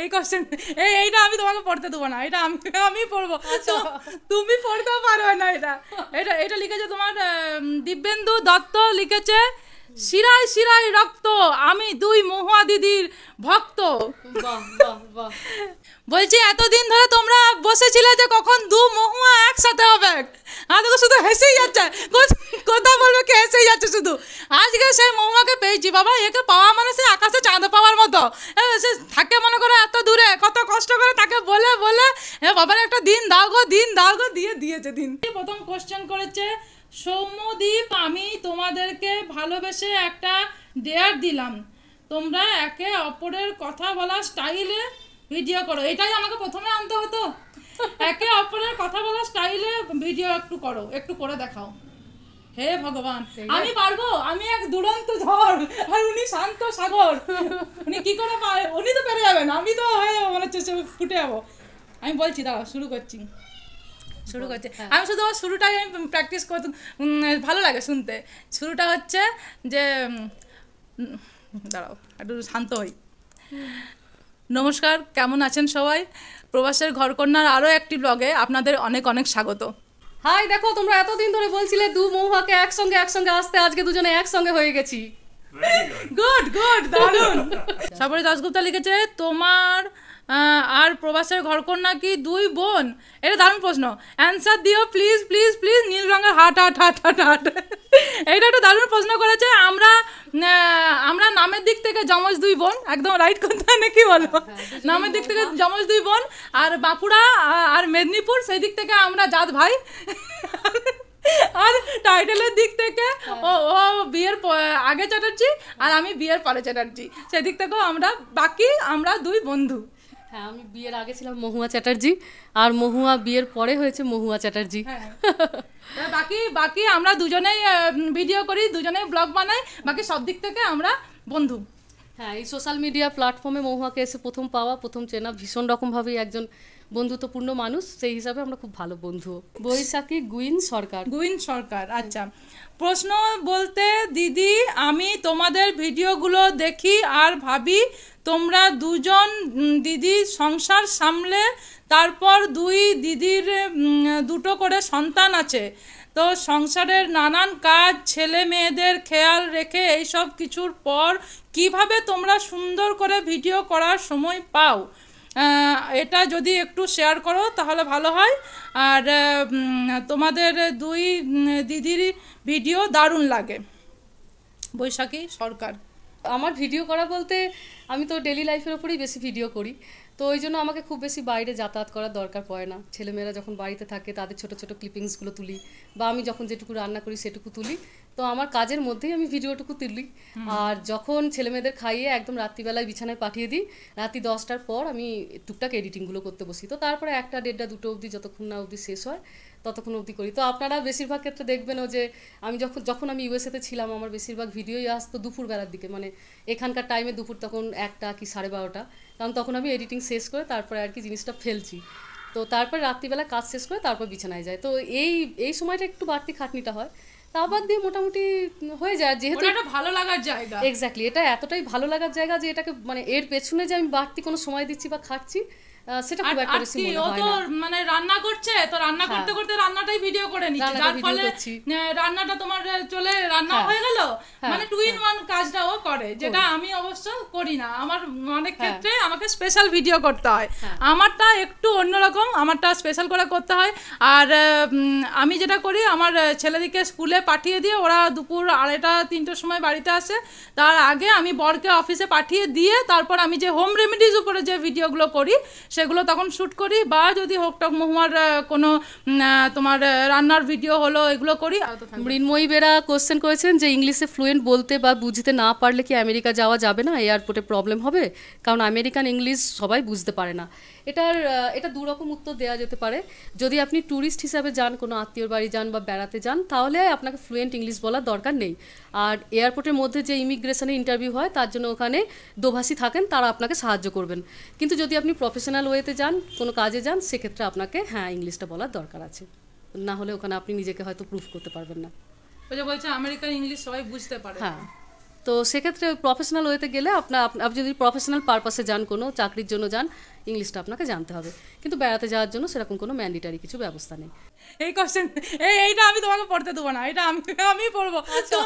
এই কোশ্চেন এই এইটা আমি তোমাকে পড়তে দেবো না এটা আমি আমি পড়বো আচ্ছা। তুমি পড়তেও পারবে না এটা এটা এটা লিখেছে তোমার দিব্যেন্দু দত্ত লিখেছে শিরায় শিরায় রক্ত আমি দুই মহুয়া দিদির ভক্ত বলছি এতদিন ধরে তোমরা বসেছিলে যে কখন দু মহুয়া একসাথে হবে আর শুধু হেসেই যাচ্ছে কথা বলবে কে হেসেই যাচ্ছে শুধু আজকে সেই মহুয়াকে পেয়েছি বাবা একে পাওয়া মানে সে আকাশে চাঁদ পাওয়ার মতো সে থাকে মনে করে এত দূরে কত কষ্ট করে তাকে বলে বলে হ্যাঁ বাবার একটা দিন দাও গো দিন দাও গো দিয়ে দিয়েছে দিন প্রথম কোশ্চেন করেছে সৌম্যদ্বীপ আমি তোমাদেরকে ভালোবেসে একটা ডেয়ার দিলাম তোমরা একে অপরের কথা বলার স্টাইলে ভিডিও করো এটাই আমাকে প্রথমে আনতে হতো একে অপরের কথা বলার স্টাইলে ভিডিও একটু করো একটু করে দেখাও হে ভগবান আমি পারবো আমি এক দুরন্ত ঝড় আর উনি শান্ত সাগর উনি কি করে পারে উনি তো পেরে যাবেন আমি তো হয়ে যাবো মনে হচ্ছে ফুটে যাবো আমি বলছি দাও শুরু করছি শুরু করছে হ্যাঁ। আমি শুধু শুরুটাই আমি প্র্যাকটিস করতে ভালো লাগে শুনতে শুরুটা হচ্ছে যে দাঁড়াও একটু শান্ত হই নমস্কার কেমন আছেন সবাই প্রবাসের ঘরকন্যার আরও একটি ব্লগে আপনাদের অনেক অনেক স্বাগত হাই দেখো তোমরা এতদিন ধরে বলছিলে দু মৌহাকে একসঙ্গে একসঙ্গে আসতে আজকে দুজনে একসঙ্গে হয়ে গেছি গুড গুড দারুণ সর্বরী দাসগুপ্তা লিখেছে তোমার আর প্রবাসের ঘরকন্যা কি দুই বোন এটা দারুণ প্রশ্ন অ্যান্সার দিও প্লিজ প্লিজ প্লিজ নীল রঙের হাট হাট হাট হাট হাট এটা একটা দারুণ প্রশ্ন করেছে আমরা আমরা নামের দিক থেকে যমজ দুই বোন একদম রাইট কথা নাকি বলো আচ্ছা, আচ্ছা, নামের দিক থেকে যমজ দুই বোন আর বাঁকুড়া আর মেদিনীপুর সেই দিক থেকে আমরা জাত ভাই আর টাইটেলের দিক থেকে হ্যাঁ। ও ও বিয়ের আগে চ্যাটার্জি আর আমি বিয়ের পরে চ্যাটার্জি সেদিক থেকেও আমরা বাকি আমরা দুই বন্ধু হ্যাঁ আমি বিয়ের আগে ছিলাম মহুয়া চ্যাটার্জি আর মহুয়া বিয়ের পরে হয়েছে মহুয়া চ্যাটার্জি হ্যাঁ। বাকি বাকি আমরা দুজনেই ভিডিও করি দুজনেই ব্লগ বানাই বাকি সব দিক থেকে আমরা বন্ধু হ্যাঁ এই সোশ্যাল মিডিয়া প্ল্যাটফর্মে মহুয়াকে এসে প্রথম পাওয়া প্রথম চেনা ভীষণ রকমভাবেই একজন বন্ধুত্বপূর্ণ মানুষ সেই হিসাবে আমরা খুব ভালো বন্ধু বৈশাখী গুইন সরকার গুইন সরকার আচ্ছা প্রশ্ন বলতে দিদি আমি তোমাদের ভিডিওগুলো দেখি আর ভাবি তোমরা দুজন দিদি সংসার সামলে তারপর দুই দিদির দুটো করে সন্তান আছে তো সংসারের নানান কাজ ছেলে মেয়েদের খেয়াল রেখে এইসব কিছুর পর কিভাবে তোমরা সুন্দর করে ভিডিও করার সময় পাও এটা যদি একটু শেয়ার করো তাহলে ভালো হয় আর তোমাদের দুই দিদির ভিডিও দারুণ লাগে বৈশাখী সরকার আমার ভিডিও করা বলতে আমি তো ডেলি লাইফের ওপরেই বেশি ভিডিও করি তো ওই জন্য আমাকে খুব বেশি বাইরে যাতায়াত করার দরকার পড়ে না ছেলেমেয়েরা যখন বাড়িতে থাকে তাদের ছোট ছোট ক্লিপিংসগুলো তুলি বা আমি যখন যেটুকু রান্না করি সেটুকু তুলি তো আমার কাজের মধ্যেই আমি ভিডিওটুকু তুলি আর যখন ছেলেমেয়েদের খাইয়ে একদম রাত্রিবেলায় বিছানায় পাঠিয়ে দিই রাত্রি দশটার পর আমি টুকটাক এডিটিংগুলো করতে বসি তো তারপরে একটা দেড়টা দুটো অবধি যতক্ষণ না অবধি শেষ হয় ততক্ষণ অবধি করি তো আপনারা বেশিরভাগ ক্ষেত্রে দেখবেনও যে আমি যখন যখন আমি ইউএসএতে ছিলাম আমার বেশিরভাগ ভিডিওই আসতো দুপুরবেলার দিকে মানে এখানকার টাইমে দুপুর তখন একটা কি সাড়ে বারোটা কারণ তখন আমি এডিটিং শেষ করে তারপরে আর কি জিনিসটা ফেলছি তো তারপর রাত্রিবেলা কাজ শেষ করে তারপর বিছানায় যায় তো এই এই সময়টা একটু বাড়তি খাটনিটা হয় তা বাদ দিয়ে মোটামুটি হয়ে যায় যেহেতু এটা ভালো লাগার জায়গা এক্স্যাক্টলি এটা এতটাই ভালো লাগার জায়গা যে এটাকে মানে এর পেছনে যে আমি বাড়তি কোনো সময় দিচ্ছি বা খাটছি সেটা খুব একটা বেশি মনে হয় না মানে রান্না করছে তো রান্না হ্যাঁ। করতে করতে রান্নাটাই ভিডিও করে নিচ্ছে যার ফলে রান্নাটা তোমার চলে রান্না হ্যাঁ। হয়ে গেল হ্যাঁ। মানে টু ইন ওয়ান কাজটাও করে যেটা আমি অবশ্য করি না আমার অনেক ক্ষেত্রে আমাকে স্পেশাল ভিডিও করতে হয় আমারটা একটু অন্যরকম আমারটা স্পেশাল করে করতে হয় আর আমি যেটা করি আমার ছেলেদিকে স্কুলে পাঠিয়ে দিয়ে ওরা দুপুর আড়াইটা তিনটের সময় বাড়িতে আসে তার আগে আমি বরকে অফিসে পাঠিয়ে দিয়ে তারপর আমি যে হোম রেমেডিজ উপরে যে ভিডিওগুলো করি সেগুলো তখন শ্যুট করি বা যদি টক মহুয়ার কোনো তোমার রান্নার ভিডিও হলো এগুলো করি মৃন্ময়ী বেরা কোশ্চেন করেছেন যে ইংলিশে ফ্লুয়েন্ট বলতে বা বুঝতে না পারলে কি আমেরিকা যাওয়া যাবে না এয়ারপোর্টে প্রবলেম হবে কারণ আমেরিকান ইংলিশ সবাই বুঝতে পারে না এটার এটা দুরকম উত্তর দেওয়া যেতে পারে যদি আপনি ট্যুরিস্ট হিসাবে যান কোনো আত্মীয়র বাড়ি যান বা বেড়াতে যান তাহলে আপনাকে ফ্লুয়েন্ট ইংলিশ বলার দরকার নেই আর এয়ারপোর্টের মধ্যে যে ইমিগ্রেশনে ইন্টারভিউ হয় তার জন্য ওখানে দোভাষী থাকেন তারা আপনাকে সাহায্য করবেন কিন্তু যদি আপনি প্রফেশনাল ওয়েতে যান কোনো কাজে যান সেক্ষেত্রে আপনাকে হ্যাঁ ইংলিশটা বলার দরকার আছে না হলে ওখানে আপনি নিজেকে হয়তো প্রুফ করতে পারবেন না বলছে আমেরিকান ইংলিশ সবাই বুঝতে পারে হ্যাঁ তো সেক্ষেত্রে প্রফেশনাল ওয়েতে গেলে আপনার আপনি যদি প্রফেশনাল পারপাসে যান কোনো চাকরির জন্য যান ইংলিশটা আপনাকে জানতে হবে কিন্তু বেড়াতে যাওয়ার জন্য সেরকম কোনো ম্যান্ডেটারি কিছু ব্যবস্থা নেই এই কোশ্চেন এই এইটা আমি তোমাকে পড়তে দেবো না এটা আমি আমি পড়বো আচ্ছা।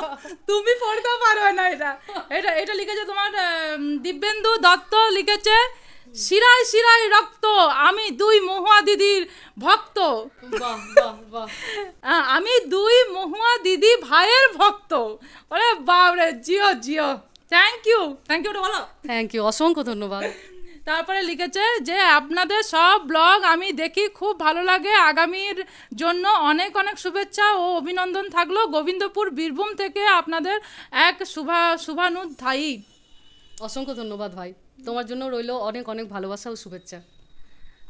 তুমি পড়তে পারবে না এটা এটা এটা লিখেছে তোমার দিব্যেন্দু দত্ত লিখেছে শিরায় শিরায় রক্ত আমি দুই মহুয়া দিদির ভক্ত আমি দুই মহুয়া দিদি ভাইয়ের ভক্ত ওরে বাবরে জিও জিও থ্যাংক ইউ থ্যাংক ইউ বলো থ্যাংক ইউ অসংখ্য ধন্যবাদ তারপরে লিখেছে যে আপনাদের সব ব্লগ আমি দেখি খুব ভালো লাগে আগামীর জন্য অনেক অনেক শুভেচ্ছা ও অভিনন্দন থাকলো গোবিন্দপুর বীরভূম থেকে আপনাদের এক শুভা শুভানুধ্যায়ী অসংখ্য ধন্যবাদ ভাই তোমার জন্য রইল অনেক অনেক ভালোবাসা ও শুভেচ্ছা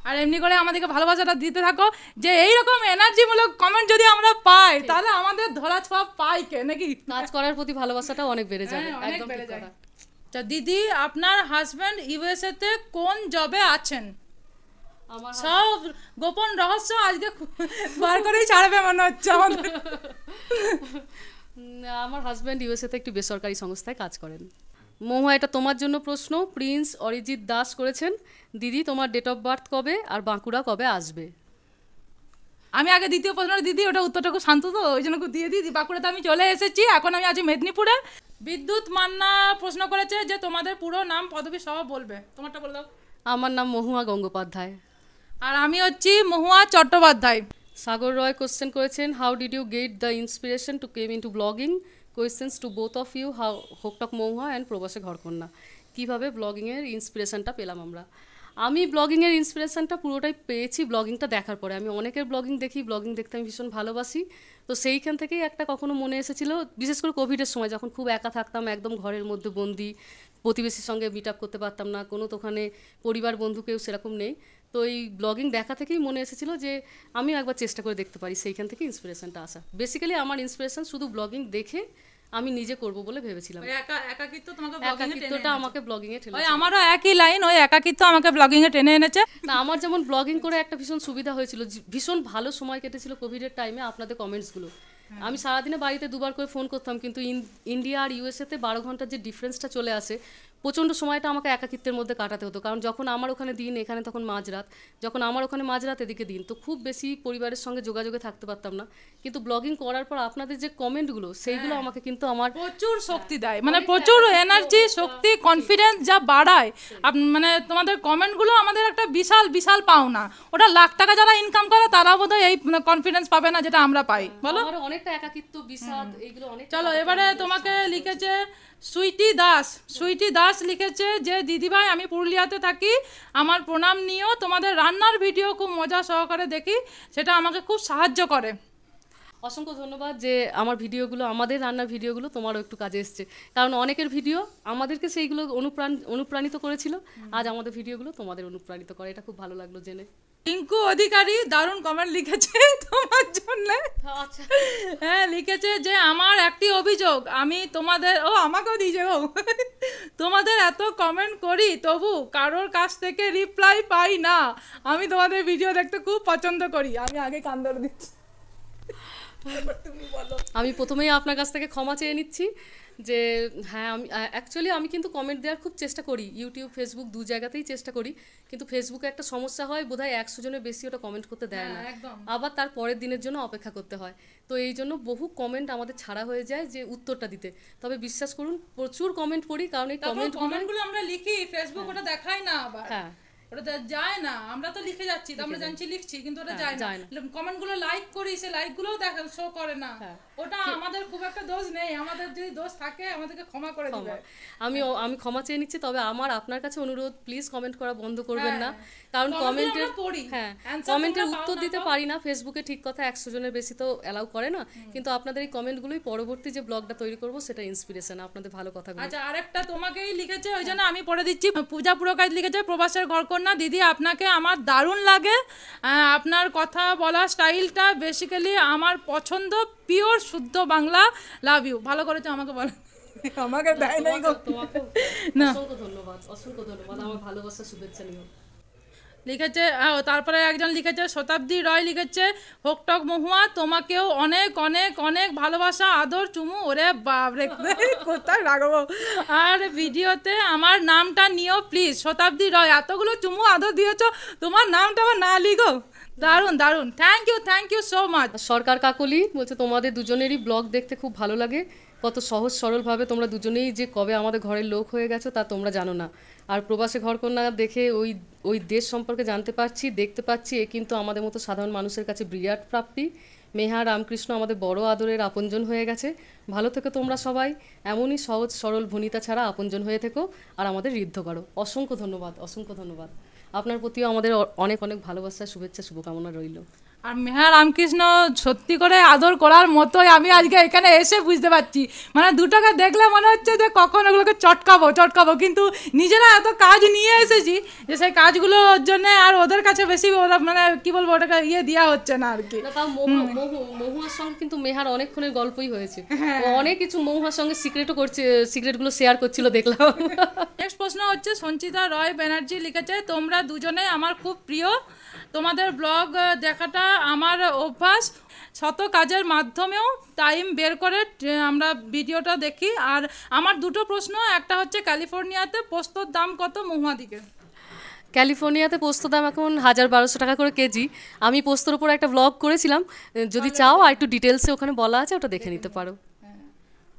আর এমনি করে আমাদেরকে ভালোবাসাটা দিতে থাকো যে এইরকম এনার্জিমূলক কমেন্ট যদি আমরা পাই তাহলে আমাদের ধরা ছোঁয়া পাই কে নাকি নাচ করার প্রতি ভালোবাসাটা অনেক বেড়ে যাবে হ্যাঁ, একদম তা দিদি আপনার হাজব্যান্ড ইউএসএ তে কোন জবে আছেন সব গোপন রহস্য আজকে বার করেই ছাড়বে মনে হচ্ছে আমার হাজব্যান্ড ইউএসএ তে একটি বেসরকারি সংস্থায় কাজ করেন মহুয়া এটা তোমার জন্য প্রশ্ন প্রিন্স অরিজিৎ দাস করেছেন দিদি তোমার ডেট অফ বার্থ কবে আর বাঁকুড়া কবে আসবে আমি আগে দ্বিতীয় প্রশ্নটা দিদি ওটা উত্তরটা খুব শান্ত তো ওই জন্য দিয়ে দিদি বাঁকুড়াতে আমি চলে এসেছি এখন আমি আছি মেদিনীপুরে বিদ্যুৎ মান্না প্রশ্ন করেছে যে তোমাদের পুরো নাম পদবী সব বলবে তোমারটা বলে দাও আমার নাম মহুয়া গঙ্গোপাধ্যায় আর আমি হচ্ছি মহুয়া চট্টোপাধ্যায় সাগর রয় কোশ্চেন করেছেন how did you get the inspiration to came in to blogging questions to both of you how হোকটক মৌহা অ্যান্ড প্রবাসে ঘরকন্যা কীভাবে ব্লগিংয়ের ইন্সপিরেশানটা পেলাম আমরা আমি ব্লগিংয়ের ইন্সপিরেশনটা পুরোটাই পেয়েছি ব্লগিংটা দেখার পরে আমি অনেকের ব্লগিং দেখি ব্লগিং দেখতে আমি ভীষণ ভালোবাসি তো সেইখান থেকেই একটা কখনো মনে এসেছিল বিশেষ করে কোভিডের সময় যখন খুব একা থাকতাম একদম ঘরের মধ্যে বন্দি প্রতিবেশীর সঙ্গে মিট আপ করতে পারতাম না কোনো ওখানে পরিবার বন্ধু কেউ সেরকম নেই তো এই ব্লগিং দেখা থেকেই মনে এসেছিল যে আমি একবার চেষ্টা করে দেখতে পারি সেইখান থেকে ইন্সপিরেশনটা আসা বেসিক্যালি আমার ইন্সপিরেশন শুধু ব্লগিং দেখে আমি নিজে করব বলে ভেবেছিলাম আমাকে ব্লগিং এ আমারও একই লাইন ওই একাকিত্ব আমাকে ব্লগিং এ টেনে এনেছে না আমার যেমন ব্লগিং করে একটা ভীষণ সুবিধা হয়েছিল ভীষণ ভালো সময় কেটেছিল কোভিডের টাইমে আপনাদের কমেন্টস গুলো আমি সারাদিনে বাড়িতে দুবার করে ফোন করতাম কিন্তু ইন্ডিয়া আর ইউএসএতে বারো ঘন্টার যে ডিফারেন্সটা চলে আসে প্রচণ্ড সময়টা আমাকে একাকিত্বের মধ্যে কাটাতে হতো কারণ যখন আমার ওখানে দিন এখানে তখন মাঝরাত যখন আমার ওখানে মাঝরাত এদিকে দিন তো খুব বেশি পরিবারের সঙ্গে যোগাযোগে থাকতে পারতাম না কিন্তু ব্লগিং করার পর আপনাদের যে কমেন্টগুলো সেইগুলো হ্যাঁ। আমাকে কিন্তু আমার প্রচুর শক্তি দেয় মানে প্রচুর এনার্জি শক্তি কনফিডেন্স যা বাড়ায় মানে তোমাদের কমেন্টগুলো আমাদের একটা বিশাল বিশাল পাওনা ওটা লাখ টাকা যারা ইনকাম করে তারা বোধহয় এই কনফিডেন্স মানে পাবে না যেটা আমরা পাই বলো অনেকটা একাকিত্ব বিষাদ এইগুলো অনেক চলো এবারে তোমাকে লিখেছে সুইটি দাস সুইটি দাস লিখেছে যে দিদিভাই আমি পুরুলিয়াতে থাকি আমার প্রণাম নিয়েও তোমাদের রান্নার ভিডিও খুব মজা সহকারে দেখি সেটা আমাকে খুব সাহায্য করে অসংখ্য ধন্যবাদ যে আমার ভিডিওগুলো আমাদের রান্নার ভিডিওগুলো তোমারও একটু কাজে এসছে কারণ অনেকের ভিডিও আমাদেরকে সেইগুলো অনুপ্রাণ অনুপ্রাণিত করেছিল আজ আমাদের ভিডিওগুলো তোমাদের অনুপ্রাণিত করে এটা খুব ভালো লাগলো জেনে টিঙ্কু অধিকারী দারুণ কমেন্ট লিখেছে তোমার জন্য আচ্ছা। হ্যাঁ লিখেছে যে আমার একটি অভিযোগ আমি তোমাদের ও আমাকেও দিয়ে যাবো তোমাদের এত কমেন্ট করি তবু কারোর কাছ থেকে রিপ্লাই পাই না আমি তোমাদের ভিডিও দেখতে খুব পছন্দ করি আমি আগে কান্দর দিচ্ছি আমি প্রথমেই আপনার কাছ থেকে ক্ষমা চেয়ে নিচ্ছি যে হ্যাঁ আমি অ্যাকচুয়ালি আমি কিন্তু কমেন্ট দেওয়ার খুব চেষ্টা করি ইউটিউব ফেসবুক দু জায়গাতেই চেষ্টা করি কিন্তু ফেসবুকে একটা সমস্যা হয় বোধহয় একশো জনের বেশি ওটা কমেন্ট করতে দেয় হ্যাঁ, না আবার তার পরের দিনের জন্য অপেক্ষা করতে হয় তো এই জন্য বহু কমেন্ট আমাদের ছাড়া হয়ে যায় যে উত্তরটা দিতে তবে বিশ্বাস করুন প্রচুর কমেন্ট পড়ি কারণ এই কমেন্টগুলো আমরা লিখি ফেসবুক ওটা দেখাই না আবার হ্যাঁ ওটা যায় না আমরা তো লিখে যাচ্ছি আমরা জানছি লিখছি কিন্তু ওটা হ্যাঁ, যায় না কমেন্ট গুলো লাইক করি সে লাইক গুলো দেখে শো করে না হ্যাঁ। ওটা আমাদের খুব একটা দোষ নেই আমাদের যদি দোষ থাকে আমাদেরকে ক্ষমা করে দিবে আমি হ্যাঁ। আমি ক্ষমা চেয়ে নিচ্ছি তবে আমার আপনার কাছে অনুরোধ প্লিজ কমেন্ট করা বন্ধ করবেন না কারণ কমেন্টের হ্যাঁ কমেন্টের উত্তর দিতে পারি না ফেসবুকে ঠিক কথা একশো জনের বেশি তো অ্যালাউ করে না কিন্তু আপনাদের এই কমেন্ট গুলোই পরবর্তী যে ব্লগটা তৈরি করব সেটা ইন্সপিরেশন আপনাদের ভালো কথা আচ্ছা আরেকটা তোমাকেই লিখেছে ওই জন্য আমি পড়ে দিচ্ছি পূজা পুরো কাজ লিখেছে প্রবাসের ঘর কন্যা দিদি আপনাকে আমার দারুণ লাগে আপনার কথা বলা স্টাইলটা বেসিক্যালি আমার পছন্দ পিওর শুদ্ধ বাংলা লাভ ইউ ভালো করেছো আমাকে বলো আমাকে দেয় নাই না অসংখ্য ধন্যবাদ অসংখ্য ধন্যবাদ আমার ভালোবাসা শুভেচ্ছা নিও লিখেছে তারপরে একজন লিখেছে শতাব্দী রয় লিখেছে হোকটক মহুয়া তোমাকেও অনেক অনেক অনেক ভালোবাসা আদর চুমু ওরে রে কোথায় রাখবো আর ভিডিওতে আমার নামটা নিও প্লিজ শতাব্দী রয় এতগুলো চুমু আদর দিয়েছ তোমার নামটা আবার না লিখো দারুণ দারুণ thank you thank you so much Sarkar Kakoli বলছে তোমাদের দুজনেরই ব্লগ দেখতে খুব ভালো লাগে কত সহজ সরলভাবে তোমরা দুজনেই যে কবে আমাদের ঘরের লোক হয়ে গেছো তা তোমরা জানো না আর প্রবাসে ঘরকন্যা দেখে ওই ওই দেশ সম্পর্কে জানতে পারছি দেখতে পাচ্ছি এ কিন্তু আমাদের মতো সাধারণ মানুষের কাছে বিরাট প্রাপ্তি মেহা রামকৃষ্ণ আমাদের বড় আদরের আপনজন হয়ে গেছে ভালো থেকো তোমরা সবাই এমনই সহজ সরল ভনিতা ছাড়া আপনজন হয়ে থেকো আর আমাদের ঋদ্ধ করো অসংখ্য ধন্যবাদ অসংখ্য ধন্যবাদ আপনার প্রতিও আমাদের অনেক অনেক ভালোবাসা শুভেচ্ছা শুভকামনা রইল আর মেহা হ্যাঁ, রামকৃষ্ণ সত্যি করে আদর করার মতোই আমি আজকে এখানে এসে বুঝতে পারছি মানে দুটোকে দেখলে মনে হচ্ছে যে কখন ওগুলোকে চটকাবো চটকাবো কিন্তু নিজেরা এত কাজ নিয়ে এসেছি যে সেই কাজগুলোর জন্য আর ওদের কাছে বেশি ওরা মানে কি বলবো ওটাকে ইয়ে দেওয়া হচ্ছে না আর কি মহুয়ার সঙ্গে কিন্তু মেহার অনেকক্ষণের গল্পই হয়েছে হ্যাঁ। অনেক কিছু মহুয়ার সঙ্গে সিক্রেটও করছে সিক্রেটগুলো শেয়ার করছিল দেখলাম নেক্সট প্রশ্ন হচ্ছে সঞ্চিতা রয় ব্যানার্জি লিখেছে তোমরা দুজনে আমার খুব প্রিয় তোমাদের ব্লগ দেখাটা আমার অভ্যাস শত কাজের মাধ্যমেও টাইম বের করে আমরা ভিডিওটা দেখি আর আমার দুটো প্রশ্ন একটা হচ্ছে ক্যালিফোর্নিয়াতে পোস্তর দাম কত মহুয়া দিকে ক্যালিফোর্নিয়াতে পোস্ত দাম এখন হাজার বারোশো টাকা করে কেজি আমি পোস্তর উপর একটা ব্লগ করেছিলাম যদি চাও আর একটু ডিটেলসে ওখানে বলা আছে ওটা দেখে নিতে পারো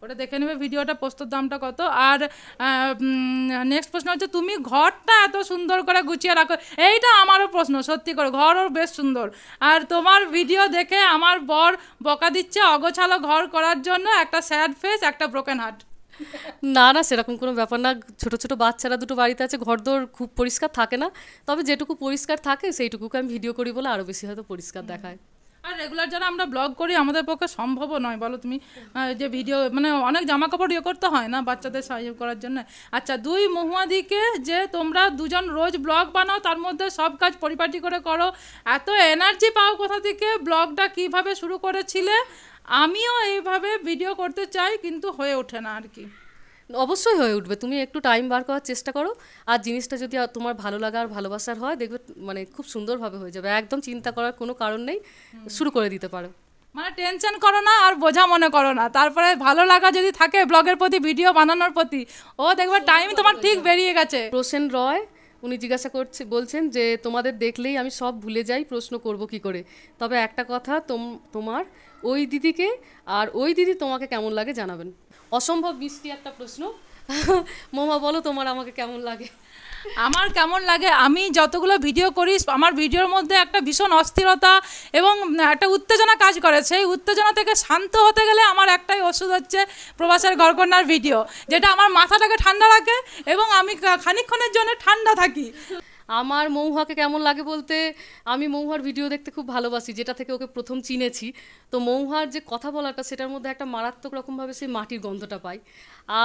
ওটা দেখে নেবে ভিডিওটা পোস্তর দামটা কত আর নেক্সট প্রশ্ন হচ্ছে তুমি ঘরটা এত সুন্দর করে গুছিয়ে রাখো এইটা আমারও প্রশ্ন সত্যি করে ঘরও বেশ সুন্দর আর তোমার ভিডিও দেখে আমার বর বকা দিচ্ছে অগোছালো ঘর করার জন্য একটা স্যাড ফেস একটা ব্রোকেন হার্ট না না সেরকম কোনো ব্যাপার না ছোট ছোট বাচ্চারা দুটো বাড়িতে আছে ঘরদোর খুব পরিষ্কার থাকে না তবে যেটুকু পরিষ্কার থাকে সেইটুকুকে আমি ভিডিও করি বলে আরও বেশি হয়তো পরিষ্কার দেখায় আর রেগুলার যারা আমরা ব্লগ করি আমাদের পক্ষে সম্ভবও নয় বলো তুমি যে ভিডিও মানে অনেক জামা কাপড় ইয়ে করতে হয় না বাচ্চাদের সাহায্য ইয়ে করার জন্য আচ্ছা দুই মহুয়াদিকে যে তোমরা দুজন রোজ ব্লগ বানাও তার মধ্যে সব কাজ পরিপাটি করে করো এত এনার্জি পাও কোথা থেকে ব্লগটা কিভাবে শুরু করেছিলে আমিও এইভাবে ভিডিও করতে চাই কিন্তু হয়ে ওঠে না আর কি অবশ্যই হয়ে উঠবে তুমি একটু টাইম বার করার চেষ্টা করো আর জিনিসটা যদি তোমার ভালো লাগা আর ভালোবাসার হয় দেখবে মানে খুব সুন্দরভাবে হয়ে যাবে একদম চিন্তা করার কোনো কারণ নেই শুরু করে দিতে পারো মানে টেনশন করো না আর বোঝা মনে করো না তারপরে ভালো লাগা যদি থাকে ব্লগের প্রতি ভিডিও বানানোর প্রতি ও দেখবে টাইম তোমার ঠিক বেরিয়ে গেছে প্রসেন রয় উনি জিজ্ঞাসা করছে বলছেন যে তোমাদের দেখলেই আমি সব ভুলে যাই প্রশ্ন করব কি করে তবে একটা কথা তোমার ওই দিদিকে আর ওই দিদি তোমাকে কেমন লাগে জানাবেন অসম্ভব মিষ্টি একটা প্রশ্ন মোমা বলো তোমার আমাকে কেমন লাগে আমার কেমন লাগে আমি যতগুলো ভিডিও করি আমার ভিডিওর মধ্যে একটা ভীষণ অস্থিরতা এবং একটা উত্তেজনা কাজ করে সেই উত্তেজনা থেকে শান্ত হতে গেলে আমার একটাই ওষুধ হচ্ছে প্রবাসের ঘরকন্যার ভিডিও যেটা আমার মাথাটাকে ঠান্ডা রাখে এবং আমি খানিক্ষণের জন্য ঠান্ডা থাকি আমার মৌহাকে কেমন লাগে বলতে আমি মৌহার ভিডিও দেখতে খুব ভালোবাসি যেটা থেকে ওকে প্রথম চিনেছি তো মৌহার যে কথা বলাটা সেটার মধ্যে একটা মারাত্মক রকমভাবে সেই মাটির গন্ধটা পাই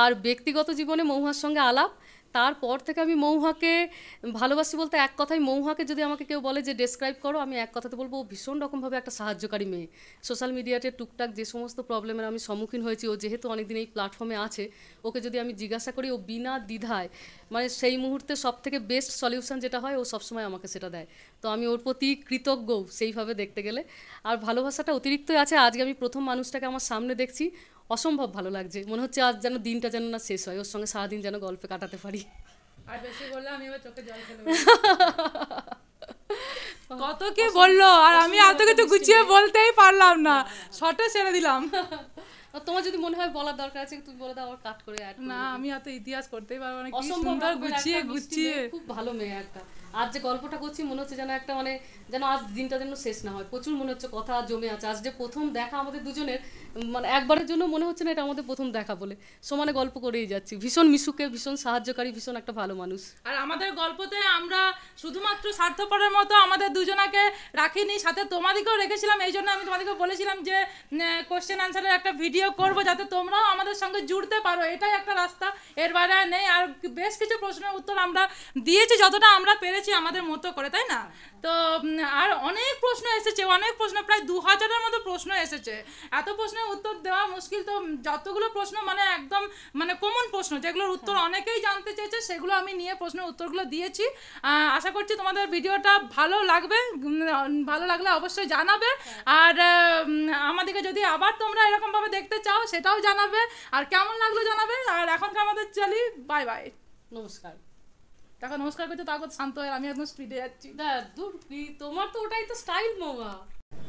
আর ব্যক্তিগত জীবনে মৌহার সঙ্গে আলাপ তারপর থেকে আমি মৌহাকে ভালোবাসি বলতে এক কথায় মৌহাকে যদি আমাকে কেউ বলে যে ডেসক্রাইব করো আমি এক কথাতে বলবো ও ভীষণ রকমভাবে একটা সাহায্যকারী মেয়ে সোশ্যাল মিডিয়াতে টুকটাক যে সমস্ত প্রবলেমের আমি সম্মুখীন হয়েছি ও যেহেতু অনেকদিন এই প্ল্যাটফর্মে আছে ওকে যদি আমি জিজ্ঞাসা করি ও বিনা দ্বিধায় মানে সেই মুহূর্তে সব থেকে বেস্ট সলিউশন যেটা হয় ও সবসময় আমাকে সেটা দেয় তো আমি ওর প্রতি কৃতজ্ঞ সেইভাবে দেখতে গেলে আর ভালোবাসাটা অতিরিক্তই আছে আজকে আমি প্রথম মানুষটাকে আমার সামনে দেখছি অসম্ভব ভালো লাগছে মনে হচ্ছে আজ যেন দিনটা যেন না শেষ হয় ওর সঙ্গে সারাদিন যেন গল্পে কাটাতে পারি কত কে বললো আর আমি এত কিছু গুছিয়ে বলতেই পারলাম না হ্যাঁ। শর্টে ছেড়ে দিলাম তোমার যদি মনে হয় বলার দরকার আছে তুমি বলে দাও কাট করে না আমি এত ইতিহাস করতেই পারবো না কি সুন্দর গুছিয়ে গুছিয়ে খুব ভালো মেয়ে একটা আর যে গল্পটা করছি মনে হচ্ছে যেন একটা মানে যেন আজ দিনটা যেন শেষ না হয় প্রচুর মনে হচ্ছে কথা জমে আছে আজ যে প্রথম দেখা আমাদের দুজনের মানে একবারের জন্য মনে হচ্ছে না এটা আমাদের প্রথম দেখা বলে সমানে গল্প করেই যাচ্ছি ভীষণ মিশুকে ভীষণ সাহায্যকারী ভীষণ একটা ভালো মানুষ আর আমাদের গল্পতে আমরা শুধুমাত্র স্বার্থপরের মতো আমাদের দুজনাকে রাখিনি সাথে তোমাদেরকেও রেখেছিলাম এই জন্য আমি তোমাদেরকে বলেছিলাম যে কোশ্চেন আনসারের একটা ভিডিও করব যাতে তোমরাও আমাদের সঙ্গে জুড়তে পারো এটাই একটা রাস্তা এর বাইরে নেই আর বেশ কিছু প্রশ্নের উত্তর আমরা দিয়েছি যতটা আমরা পেরেছি করেছি আমাদের মতো করে তাই না তো আর অনেক প্রশ্ন এসেছে অনেক প্রশ্ন প্রায় দু হাজারের মতো প্রশ্ন এসেছে এত প্রশ্নের উত্তর দেওয়া মুশকিল তো যতগুলো প্রশ্ন মানে একদম মানে কমন প্রশ্ন যেগুলোর উত্তর অনেকেই জানতে চেয়েছে সেগুলো আমি নিয়ে প্রশ্নের উত্তরগুলো দিয়েছি আশা করছি তোমাদের ভিডিওটা ভালো লাগবে ভালো লাগলে অবশ্যই জানাবে হ্যাঁ। আর আমাদেরকে যদি আবার তোমরা এরকমভাবে দেখতে চাও সেটাও জানাবে আর কেমন লাগলো জানাবে আর এখনকার আমাদের চলি বাই বাই নমস্কার তাকে নমস্কার করতে তারপর শান্ত হয় আমি একদম স্পিডে যাচ্ছি দা দূর তোমার তো ওটাই তো স্টাইল মামা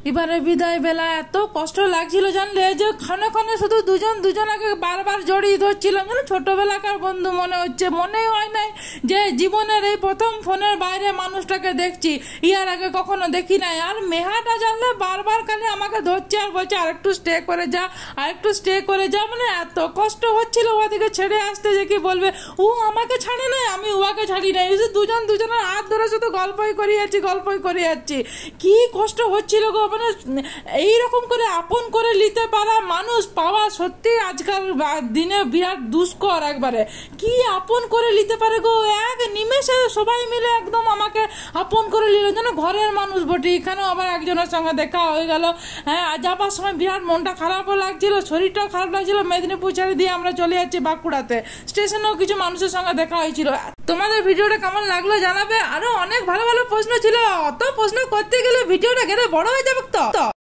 এবারে বিদায় বেলা এত কষ্ট লাগছিল জানলে যে ক্ষণে ক্ষণে শুধু দুজন আগে বারবার জড়িয়ে ধরছিল যেন ছোটবেলাকার বন্ধু মনে হচ্ছে মনে হয় নাই যে জীবনের এই প্রথম ফোনের বাইরে মানুষটাকে দেখছি ইয়ার আগে কখনো দেখি নাই আর মেহাটা জানলে বারবার খালি আমাকে ধরছে আর বলছে আরেকটু স্টে করে যা আরেকটু স্টে করে যা মানে এত কষ্ট হচ্ছিল ওদিকে ছেড়ে আসতে যে কি বলবে ও আমাকে ছাড়ে নাই আমি উয়াকে ছাড়ি নাই দুজন দুজনের হাত ধরে শুধু গল্পই করে যাচ্ছি গল্পই করে যাচ্ছি কি কষ্ট হচ্ছিল গো মানে এইরকম করে আপন করে নিতে পারা মানুষ পাওয়া সত্যি আজকাল দিনে বিরাট দুষ্কর একবারে কি আপন করে নিতে পারে গো এক নিমেষে সবাই মিলে একদম আমাকে আপন করে নিল যেন ঘরের মানুষ বটে এখানেও আবার একজনের সঙ্গে দেখা হয়ে গেল হ্যাঁ যাবার সময় বিরাট মনটা খারাপও লাগছিল শরীরটাও খারাপ লাগছিল মেদিনীপুর ছেড়ে দিয়ে আমরা চলে যাচ্ছি বাঁকুড়াতে স্টেশনেও কিছু মানুষের সঙ্গে দেখা হয়েছিল তোমাদের ভিডিওটা কেমন লাগলো জানাবে আরো অনেক ভালো ভালো প্রশ্ন ছিল অত প্রশ্ন করতে গেলে ভিডিওটা গেলে বড় হয়ে যাবে 倒倒